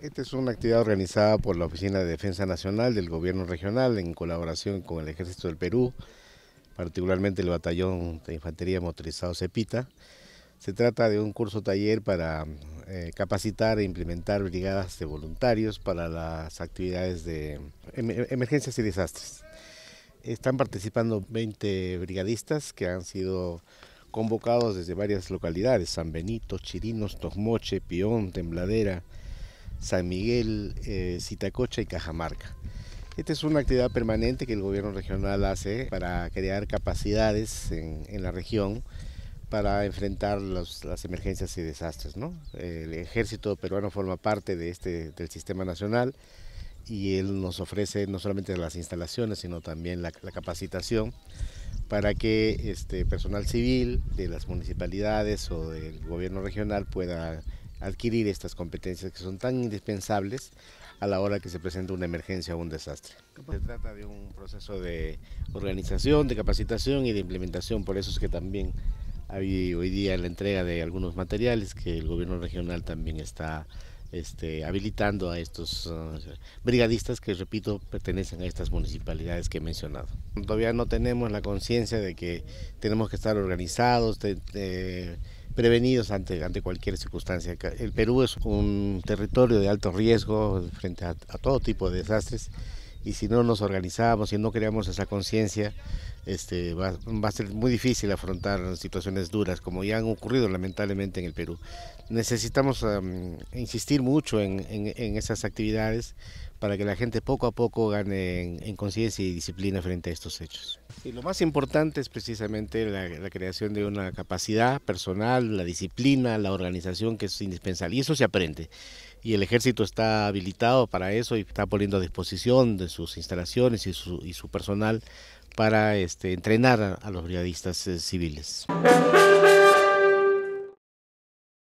Esta es una actividad organizada por la Oficina de Defensa Nacional del Gobierno Regional en colaboración con el Ejército del Perú, particularmente el Batallón de Infantería Motorizado Cepita. Se trata de un curso taller para eh, capacitar e implementar brigadas de voluntarios para las actividades de em-, emergencias y desastres. Están participando 20 brigadistas que han sido convocados desde varias localidades, San Benito, Chirinos, Tosmoche, Pión, Tembladera, San Miguel, Citacocha eh, y Cajamarca. Esta es una actividad permanente que el gobierno regional hace para crear capacidades en, la región para enfrentar las emergencias y desastres. El ejército peruano forma parte de este, del sistema nacional y él nos ofrece no solamente las instalaciones, sino también la, la capacitación para que este personal civil de las municipalidades o del gobierno regional pueda adquirir estas competencias que son tan indispensables a la hora que se presenta una emergencia o un desastre. Se trata de un proceso de organización, de capacitación y de implementación, por eso es que también hay hoy día la entrega de algunos materiales que el gobierno regional también está este, habilitando a estos ah, brigadistas que, repito, pertenecen a estas municipalidades que he mencionado. Todavía no tenemos la conciencia de que tenemos que estar organizados, prevenidos ante, ante cualquier circunstancia. El Perú es un territorio de alto riesgo frente a, todo tipo de desastres y si no nos organizamos, y no creamos esa conciencia, este, va, a ser muy difícil afrontar situaciones duras como ya han ocurrido lamentablemente en el Perú. Necesitamos insistir mucho en, en, esas actividades para que la gente poco a poco gane en conciencia y disciplina frente a estos hechos lo más importante es precisamente la, creación de una capacidad personal, la disciplina, la organización que es indispensable. Y eso se aprende. Y el ejército está habilitado para eso y está poniendo a disposición de sus instalaciones y su, personal para este, entrenar a, los brigadistas eh, civiles.